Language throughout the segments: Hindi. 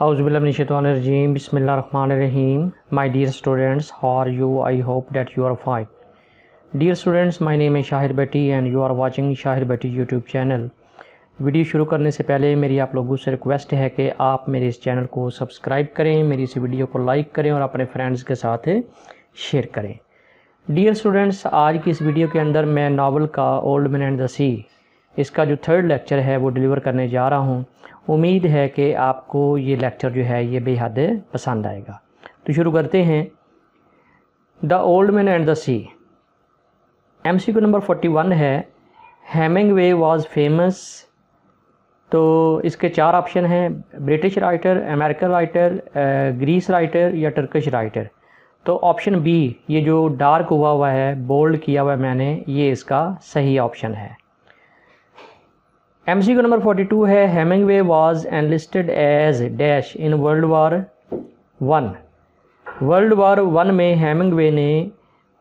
बिस्मिल्ल रन रहीम my dear students how are you I hope that you are fine dear students my name है Shahir Bhatti and you are watching Shahir Bhatti YouTube channel video शुरू करने से पहले मेरी आप लोगों से रिक्वेस्ट है कि आप मेरे इस चैनल को सब्सक्राइब करें मेरी इस वीडियो को लाइक करें और अपने फ्रेंड्स के साथ शेयर करें डियर स्टूडेंट्स आज की इस वीडियो के अंदर मैं नावल का old man and the sea इसका जो थर्ड लेक्चर है वो डिलीवर करने जा रहा हूँ उम्मीद है कि आपको ये लेक्चर जो है ये बेहद पसंद आएगा तो शुरू करते हैं the old man and the sea M C number forty one है हेमिंग वे वॉज फेमस तो इसके चार ऑप्शन हैं British writer American writer Greece writer या टर्कश राइटर तो ऑप्शन बी ये जो डार्क हुआ हुआ है बोल्ड किया हुआ मैंने ये इसका सही ऑप्शन है M C number forty two है वे was enlisted as dash in world war one world war one में वे ने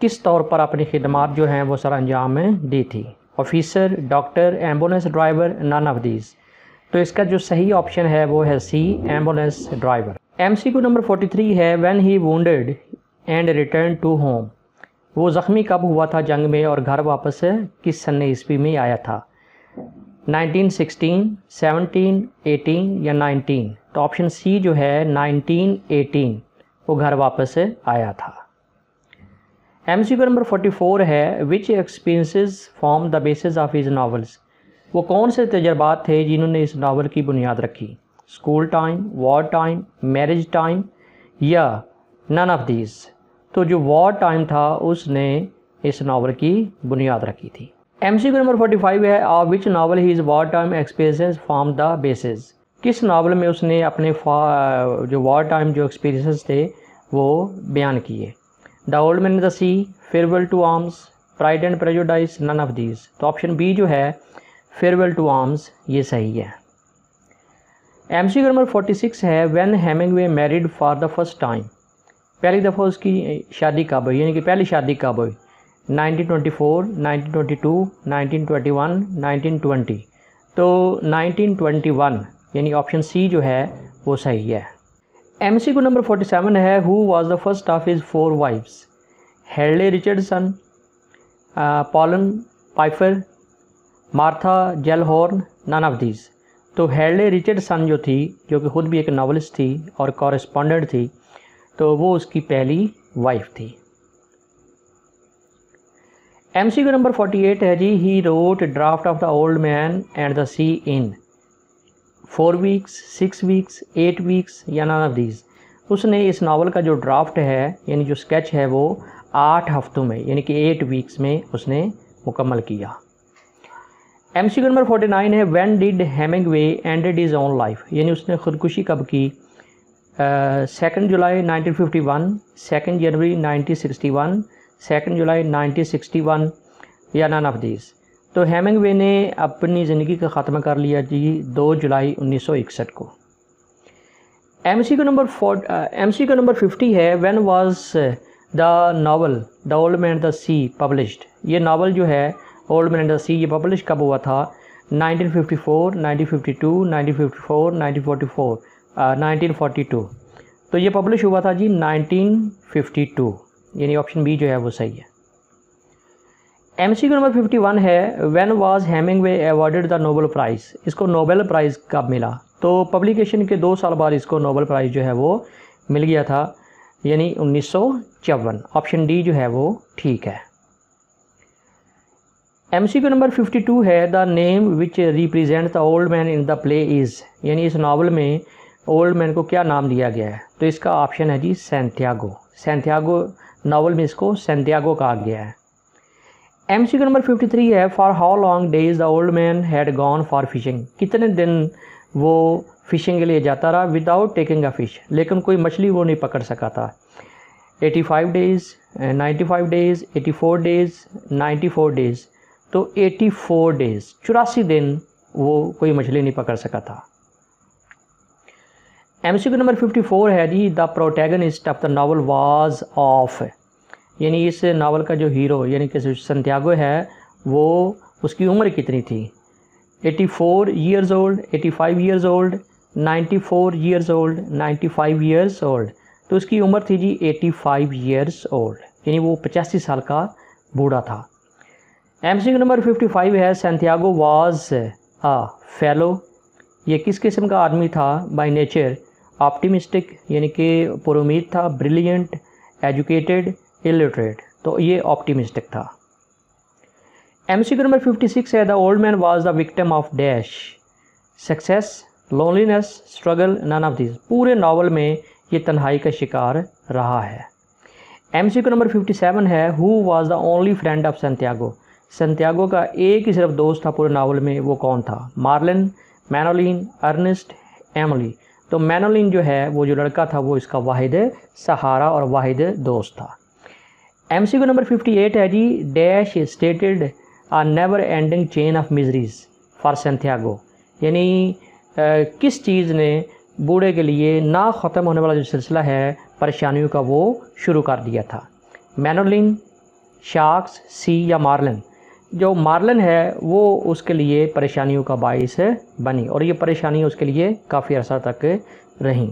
किस तौर पर अपनी खिदमत जो हैं वो सर अंजाम दी थी officer doctor ambulance driver none of these तो इसका जो सही ऑप्शन है वो है C ambulance driver M C number forty three है when he wounded and return to home वो ज़ख्मी कब हुआ था जंग में और घर वापस किस सन्ने ईस्वी में आया था नाइनटीन सिक्सटीन सेवनटीन एटीन या नाइनटीन तो ऑप्शन सी जो है नाइनटीन एटीन वो घर वापस आया था एम सी नंबर 44 फोर है which experiences form the basis of his novels वो कौन से तजर्बात थे जिन्होंने इस नावल की बुनियाद रखी school time war time marriage time या नन ऑफ दीज तो जो वॉर टाइम था उसने इस नावल की बुनियाद रखी थी M C number forty five है of which novel he is war time experience from the basis किस नावल में उसने अपने uh, जो वार टाइम जो एक्सपीरियंस थे वो बयान किए the old man the sea farewell to arms pride and prejudice none of these तो ऑप्शन बी जो है फेयरवेल टू आर्म्स ये सही है M C number forty six है when Hemingway married for the first time पहली दफ़ा उसकी शादी कब हुई यानी कि पहली शादी कब हुई 1924, 1922, 1921, 1920 तो 1921 यानी ऑप्शन सी जो है वो सही है एम सी को नंबर 47 है who was the first of his four wives Hadley Richardson Pauline Pfeiffer Martha Gellhorn none of these तो हेडले रिचर्डसन जो थी जो कि खुद भी एक नावलिस्ट थी और कॉरेस्पॉन्डेंट थी तो वो उसकी पहली वाइफ थी M C Q number forty eight है जी he wrote draft of the old man and the sea in four weeks six weeks eight weeks या नन ऑफ दीज उसने इस नावल का जो ड्राफ्ट है यानी जो स्केच है वो आठ हफ्तों में यानी कि एट वीक्स में उसने मुकम्मल किया M C number forty nine है when did Hemingway ended his own life यानी उसने खुदकुशी कब की second July nineteen fifty one second January nineteen sixty one second July 1961 या नन ऑफ दीज तो हेमिंगवे ने अपनी ज़िंदगी का ख़त्म कर लिया जी 2 जुलाई 1961 को एम सी का नंबर एम सी का नंबर 50 है when was the novel the old man the sea published ये नावल जो है ओल्ड मैन द सी ये पब्लिश कब हुआ था 1954, 1952, 1954, 1944, फोर्टी 1942 तो ये पब्लिश हुआ था जी 1952 यानी ऑप्शन बी जो है वो सही है M C number fifty one है when was he awarded the Nobel prize इसको नोबेल प्राइज़ कब मिला तो पब्लिकेशन के दो साल बाद इसको नोबल प्राइज़ जो है वो मिल गया था यानी उन्नीस ऑप्शन डी जो है वो ठीक है M C number fifty two है the name which represent the old man in the play is यानी इस नावल में ओल्ड मैन को क्या नाम दिया गया है तो इसका ऑप्शन है जी सेंथियागो सेंथियागो नावल में इसको सेंथियागो कहा गया है M C number fifty three है for how long days the old man had gone for fishing कितने दिन वो फिशिंग के लिए जाता रहा विदाउट टेकिंग अ फिश लेकिन कोई मछली वो नहीं पकड़ सका था 85 डेज़ 95 डेज़ 84 डेज़ 94 डेज़ तो 84 डेज़ चौरासी दिन वो कोई मछली नहीं पकड़ सका था M C number fifty four है जी the protagonist of the novel was of यानी इस नावल का जो हीरो यानी कि संत्यागो है वो उसकी उम्र कितनी थी 84 four years old eighty five years old 94 four years old 95 five years old तो उसकी उम्र थी जी 85 फाइव ईयर्स ओल्ड यानी वो पचासी साल का बूढ़ा था M C number fifty five है सेंथियागो वाज आ फेलो ये किस किस्म का आदमी था बाय नेचर ऑप्टिमिस्टिक यानी कि पुरुमीद था ब्रिलियंट एजुकेटेड इलिटरेट तो ये ऑप्टिमिस्टिक था M C number fifty six है the old man was the victim of dash success loneliness struggle none of this पूरे नावल में ये तन्हाई का शिकार रहा है M C number fifty seven है who was the only friend of Santiago Santiago का एक ही सिर्फ दोस्त था पूरे नावल में वो कौन था मार्लिन मैनोलिन अर्निस्ट एमली तो मैनोलिन जो है वो जो लड़का था वो इसका वाहिद सहारा और वाहिद दोस्त था M C number fifty eight है जी dash stated a never ending chain of miseries for Santiago यानी किस चीज़ ने बूढ़े के लिए ना ख़त्म होने वाला जो सिलसिला है परेशानियों का वो शुरू कर दिया था मैनोलिन शार्क्स सी या मार्लिन जो मार्लन है वो उसके लिए परेशानियों का बायस बनी और ये परेशानियाँ उसके लिए काफ़ी अर्सा तक रही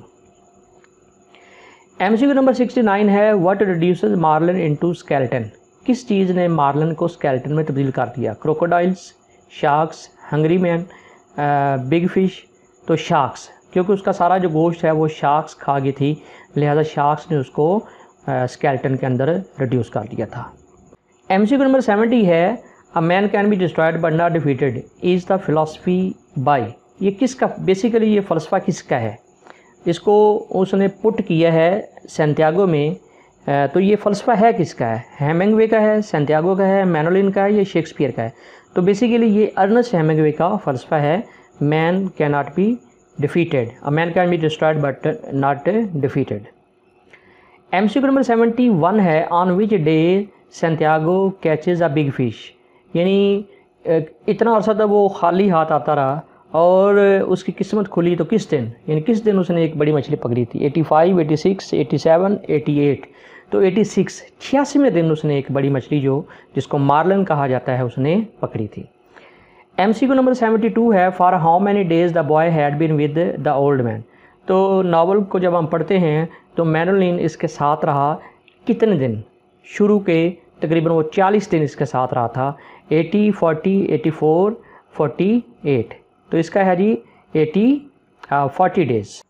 एम नंबर 69 है what reduce Marlin into skeleton किस चीज़ ने मार्लन को स्केल्टन में तब्दील कर दिया crocodiles sharks hungry man big fish तो शार्क्स क्योंकि उसका सारा जो गोश्त है वो शार्क्स खा गई थी लिहाजा शार्क्स ने उसको स्केल्टन के अंदर रिड्यूस कर दिया था एम नंबर सेवेंटी है a man can be destroyed but not defeated is the philosophy by ये किसका बेसिकली ये फ़लसफ़ा किसका है इसको उसने पुट किया है सेंत्यागो में तो ये फ़लसफ़ा है किसका है हेमेंगवे का है सेंत्यागो का है मैनोलिन का है या शेक्सपियर का है तो बेसिकली ये अर्नस हेमेंगवे का फ़लसफ़ा है man can not be defeated a man can be destroyed but not defeated M C number seventy one है on which day Santiago catches a big fish यानी इतना अरसा तक वो खाली हाथ आता रहा और उसकी किस्मत खुली तो किस दिन यानी किस दिन उसने एक बड़ी मछली पकड़ी थी 85, 86, 87, 88 तो 86 छियासीवें दिन उसने एक बड़ी मछली जो जिसको मार्लन कहा जाता है उसने पकड़ी थी एम सी को नंबर 72 है for how many days the boy had been with the old man तो नावल को जब हम पढ़ते हैं तो मैनोलिन इसके साथ रहा कितने दिन शुरू के तकरीबन वो 40 दिन इसके साथ रहा था 80, 40, 84, 48 तो इसका है जी 80, forty days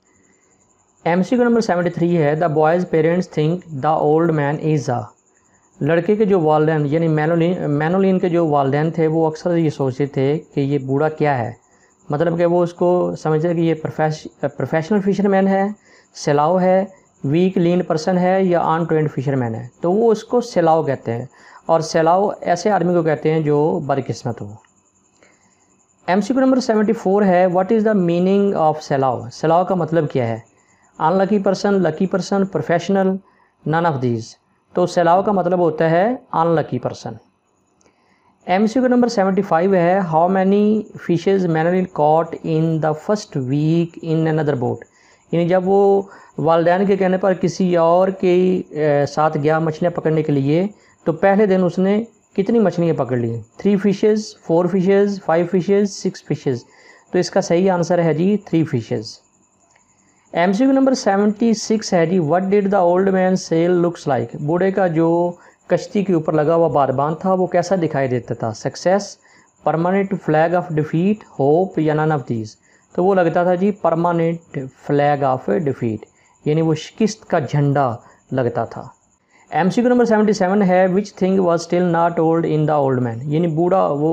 M C number seventy three है the boy's parents think the old man is a लड़के के जो वालदेन यानी मैनोलिन मैनोलिन के जो वालदेन थे वो अक्सर ये सोचते थे कि ये बूढ़ा क्या है मतलब कि वो उसको समझते कि ये प्रोफेश प्रोफेशनल फिशरमैन है सैलाव है वीक लीन पर्सन है या अन ट्रेंड फिशरमैन है तो वो उसको सैलाव कहते हैं और सैलाव ऐसे आदमी को कहते हैं जो बरकिस्मत हो M C number seventy four है what is the meaning of सैलाव सैलाव का मतलब क्या है unlucky person lucky person professional none of these तो सैलाव का मतलब होता है unlucky person M C number seventy five है how many fishes Manolin caught in the first week in another boat यानी जब वो वालदेन के कहने पर किसी और के साथ गया मछलियाँ पकड़ने के लिए तो पहले दिन उसने कितनी मछलियाँ पकड़ ली three fishes four fishes five fishes six fishes तो इसका सही आंसर है जी three fishes M C number seventy six है जी what did the old man sail looks like बूढ़े का जो कश्ती के ऊपर लगा हुआ बादबान था वो कैसा दिखाई देता था success permanent flag of defeat hope या नन ऑफ दीज तो वो लगता था जी परमानेंट फ्लैग ऑफ डिफीट यानी वो शिकस्त का झंडा लगता था M C number seventy seven है which thing was still not old in the old man यानी बूढ़ा वो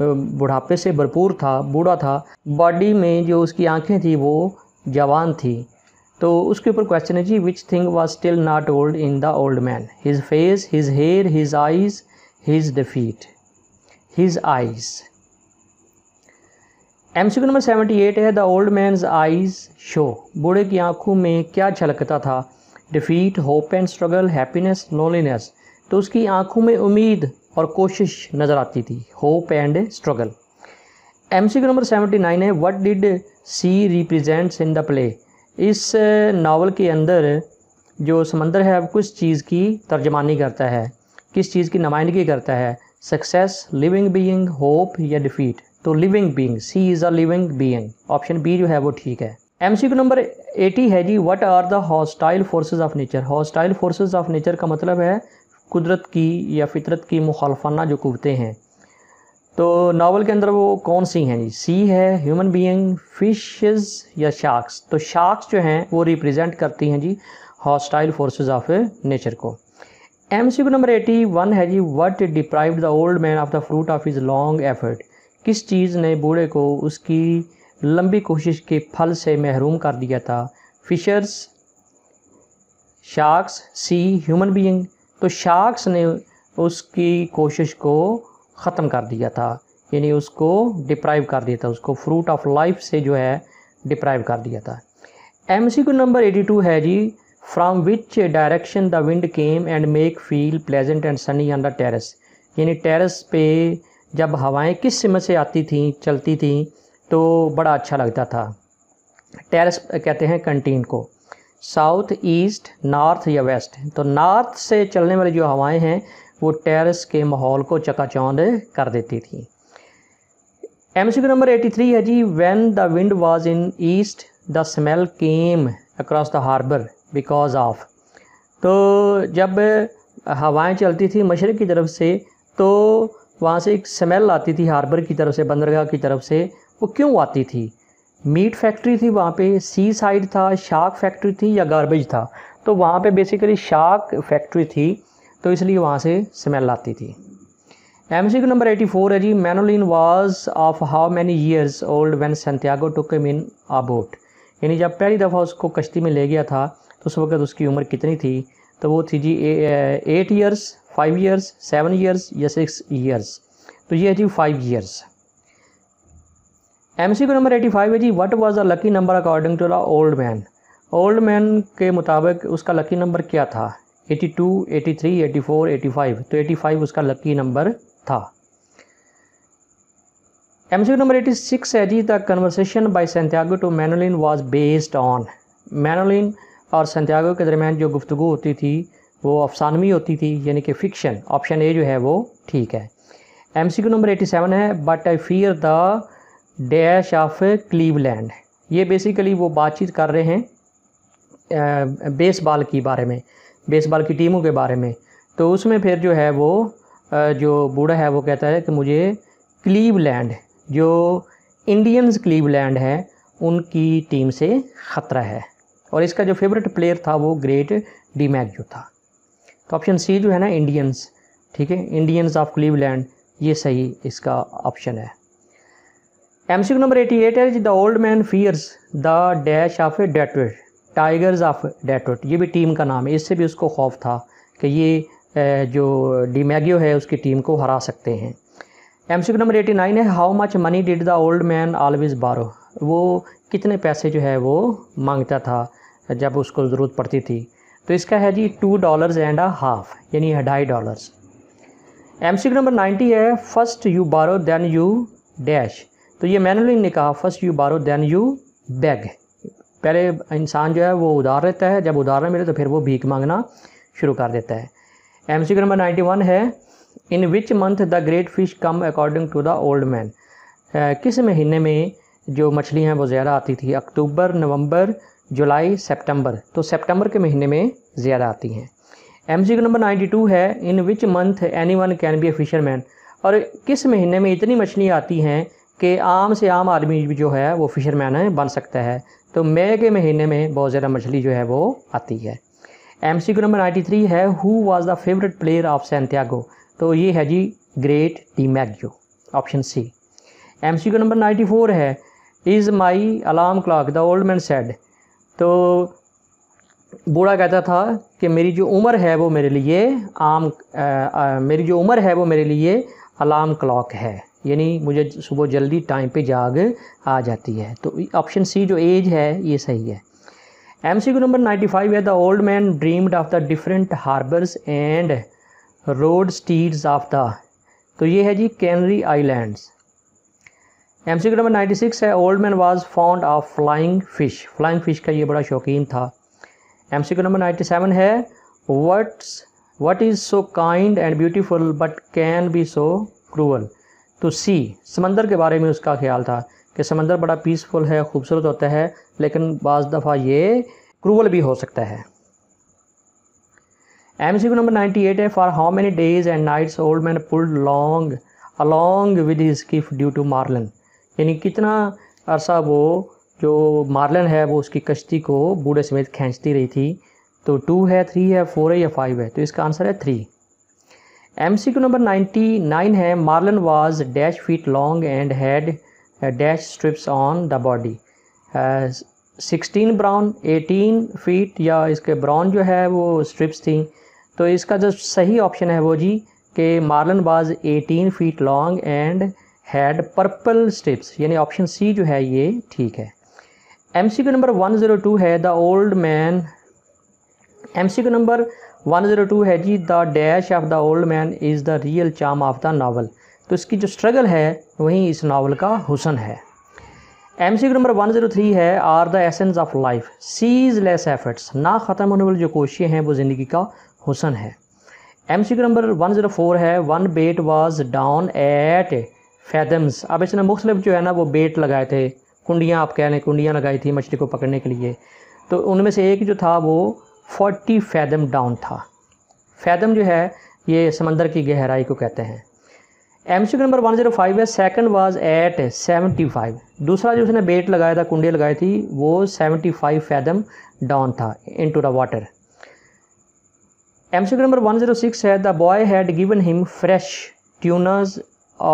बुढ़ापे से भरपूर था बूढ़ा था बॉडी में जो उसकी आँखें थी वो जवान थी तो उसके ऊपर क्वेश्चन है जी which thing was still not old in the old man his face his hair his eyes his defeat his eyes M C number seventy eight है the old man's eyes show बूढ़े की आंखों में क्या छलकता था defeat hope and struggle happiness loneliness तो उसकी आंखों में उम्मीद और कोशिश नज़र आती थी hope and struggle M C number seventy nine है what did sea represents in the play इस नावल के अंदर जो समंदर है अब किस चीज़ की तर्जमानी करता है किस चीज़ की नुमाइंदगी करता है सक्सेस लिविंग बीइंग होप या डिफीट तो living being sea is a living being option B जो है वो ठीक है एम सी नंबर एटी है जी what are the hostile forces of nature hostile forces of nature का मतलब है कुदरत की या फितरत की मुखालफाना जो कुवतें हैं तो नावल के अंदर वो कौन सी हैं जी सी है ह्यूमन बींग फिशेस या शार्क्स तो शार्क्स जो हैं वो रिप्रजेंट करती हैं जी हॉस्टाइल फोर्सेज ऑफ नेचर को M C number eighty one है जी what deprive the old man of the fruit of his long effort किस चीज़ ने बूढ़े को उसकी लंबी कोशिश के फल से महरूम कर दिया था fishers sharks sea human being तो शार्क्स ने उसकी कोशिश को ख़त्म कर दिया था यानी उसको डिप्राइव कर दिया था उसको फ्रूट ऑफ लाइफ से जो है डिप्राइव कर दिया था एम सी को नंबर 82 है जी from which direction the wind came and make feel pleasant and sunny on the terrace यानी टेरस पे जब हवाएं किस सिमत से आती थीं चलती थी तो बड़ा अच्छा लगता था टेरेस कहते हैं कंटीन को साउथ ईस्ट नॉर्थ या वेस्ट तो नॉर्थ से चलने वाली जो हवाएं हैं वो टेरेस के माहौल को चकाचौंध कर देती थी एम सी नंबर 83 है जी when the wind was in east the smell came across the harbour because of तो जब हवाएं चलती थी मशरक़ की तरफ से तो वहाँ से एक स्मेल आती थी हार्बर की तरफ से बंदरगाह की तरफ से वो क्यों आती थी मीट फैक्ट्री थी वहाँ पे सी साइड था शार्क फैक्ट्री थी या गार्बेज था तो वहाँ पे बेसिकली शार्क फैक्ट्री थी तो इसलिए वहाँ से स्मेल आती थी M C number eighty four है जी Manolin was of how many years old when Santiago took in a boat यानी जब पहली दफ़ा उसको कश्ती में ले गया था तो उस वक्त उसकी उम्र कितनी थी तो वो थी जी eight years five years seven years या सिक्स ईयर्स तो ये है जी फाइव ईयर्स एम सी को नंबर एटी फाइव है जी what was the lucky number according to the old man old man के मुताबिक उसका लकी नंबर क्या था eighty two eighty three eighty four eighty five तो एटी फाइव उसका लकी नंबर था M C number eighty six है जी the conversation by Santiago to Manolin was based on Manolin और सेंत्यागो के दरमियान जो गुफ्तु होती थी वो अफसानवी होती थी यानी कि फ़िक्शन ऑप्शन ए जो है वो ठीक है M C Q number eighty seven है but I fear the dash of Cleveland ये बेसिकली वो बातचीत कर रहे हैं बेसबॉल की बारे में बेसबॉल की टीमों के बारे में तो उसमें फिर जो है वो जो बूढ़ा है वो कहता है कि मुझे क्लीवलैंड जो इंडियंस क्लीवलैंड है उनकी टीम से ख़तरा है और इसका जो फेवरेट प्लेयर था वो ग्रेट डी जो था तो ऑप्शन सी जो है ना इंडियंस ठीक है इंडियंस ऑफ क्लीवलैंड ये सही इसका ऑप्शन है M C number eighty eight है the old man fears the dash of डेटवेट टाइगर्स ऑफ डेटवेट ये भी टीम का नाम है इससे भी उसको खौफ था कि ये जो डीमैगियो है उसकी टीम को हरा सकते हैं M C number eighty nine है how much money did the old man always borrow वो कितने पैसे जो है वो मांगता था जब उसको ज़रूरत पड़ती थी तो इसका है जी two dollars and a half यानी ढाई dollars M C number ninety है first you borrow then you dash तो ये मैनुअलिंग ने कहा first you borrow then you beg पहले इंसान जो है वो उधार लेता है जब उधार ना मिले तो फिर वो भीख मांगना शुरू कर देता है M C number ninety one है in which month the great fish come according to the old man किस महीने में जो मछली हैं वो ज़्यादा आती थी अक्टूबर नवंबर जुलाई सितंबर तो सितंबर के महीने में ज़्यादा आती हैं M C number ninety two है in which month anyone can be a fisherman और किस महीने में इतनी मछली आती हैं कि आम से आम आदमी भी जो है वो फिशरमैन है बन सकता है तो मई के महीने में बहुत ज़्यादा मछली जो है वो आती है M C number ninety three है who was the favourite player of Santiago तो ये है जी great DiMaggio option C M C number ninety four है is my alarm clock the old man said तो बूढ़ा कहता था कि मेरी जो उम्र है वो मेरे लिए आम आ, आ, मेरी जो उम्र है वो मेरे लिए अलार्म क्लॉक है यानी मुझे सुबह जल्दी टाइम पे जाग आ जाती है तो ऑप्शन सी जो एज है ये सही है M C Q number ninety five है the old man dreamed of the different harbours and roadsteads of the तो ये है जी Canary Islands M C Q number ninety six है old man was found of flying fish flying fish का ये बड़ा शौकीन था M C Q number ninety seven है what's what is so kind and beautiful but can be so cruel तो सी समंदर के बारे में उसका ख्याल था कि समंदर बड़ा पीसफुल है खूबसूरत होता है लेकिन बज़ दफ़ा ये क्रूअल भी हो सकता है M C number ninety eight है for how many days and nights old man pulled long along with his skiff due to marlin यानी कितना अरसा वो जो मार्लन है वो उसकी कश्ती को बूढ़े समेत खींचती रही थी तो टू है थ्री है फोर है या फाइव है तो इसका आंसर है three M C Q number ninety nine है marlin was dash feet long and had dash stripes on the body sixteen brown eighteen feet या इसके ब्राउन जो है वो स्ट्रिप्स थी तो इसका जो सही ऑप्शन है वो जी के marlin was eighteen feet long and had purple stripes यानी ऑप्शन सी जो है ये ठीक है M C Q number one zero two है the old man M C Q number one zero two है जी the dash of the old man is the real charm of the novel तो इसकी जो स्ट्रगल है वही इस नावल का हुसन है M C number one zero three है are the essence of life ceaseless efforts ना ख़त्म होने वाली जो कोशिशें हैं वो ज़िंदगी का हुसन है M C number one zero four है one bait was down at fathoms अब इसने मुख्तलिफ जो है ना वो बेट लगाए थे कुंडियाँ आप कह लें कुंडियाँ लगाई थी मछली को पकड़ने के लिए तो उनमें से एक जो था वो फोर्टी फैदम डाउन था फैदम जो है ये समंदर की गहराई को कहते हैं M C number one zero five है second was at seventy five दूसरा जो उसने बेट लगाया था कुंडे लगाई थी वो सेवेंटी फाइव फैदम डाउन था into the water M C number one zero six है the boy had given him fresh tunas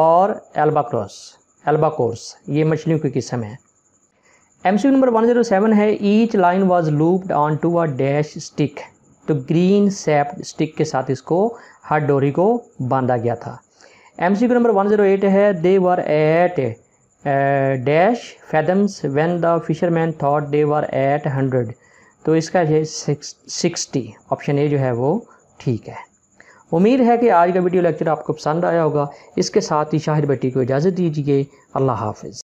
और एल्बाक्रॉस एल्बाकोर्स ये मछलियों की किस्म है एम सी नंबर 107 है each line was looped on to a dash stick तो ग्रीन सेप स्टिक के साथ इसको हर डोरी को बांधा गया था एम सी नंबर 108 है they were at dash fathoms when the fisherman thought they were at hundred तो इसका जो है सिक्सटी ऑप्शन ए जो है वो ठीक है उम्मीद है कि आज का वीडियो लेक्चर आपको पसंद आया होगा इसके साथ ही शाहिर बेटी को इजाज़त दीजिए अल्लाह हाफिज़